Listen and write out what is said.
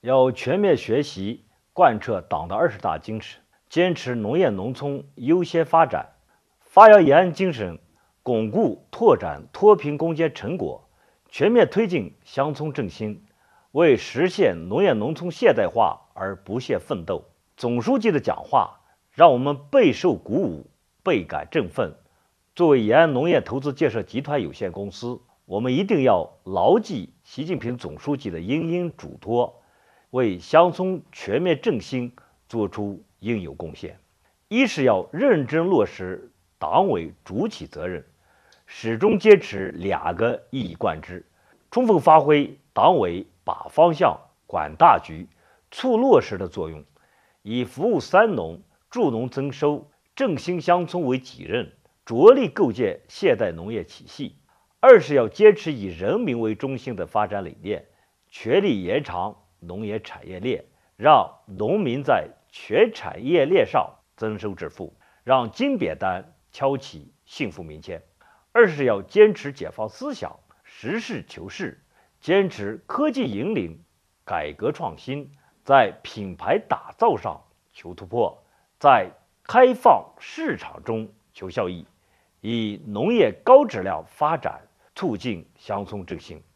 要全面学习贯彻党的二十大精神，坚持农业农村优先发展，发扬延安精神，巩固拓展脱贫攻坚成果，全面推进乡村振兴，为实现农业农村现代化而不懈奋斗。总书记的讲话让我们备受鼓舞，倍感振奋。作为延安农业投资建设集团有限公司，我们一定要牢记习近平总书记的殷殷嘱托。为乡村全面振兴作出应有贡献。一是要认真落实党委主体责任，始终坚持两个一以贯之，充分发挥党委把方向、管大局、促落实的作用，以服务“三农”、助农增收、振兴乡村为己任，着力构建现代农业体系。二是要坚持以人民为中心的发展理念，全力延长。农业产业链让农民在全产业链上增收致富，让金扁担挑起幸福明天。二是要坚持解放思想、实事求是，坚持科技引领、改革创新，在品牌打造上求突破，在开放市场中求效益，以农业高质量发展促进乡村振兴。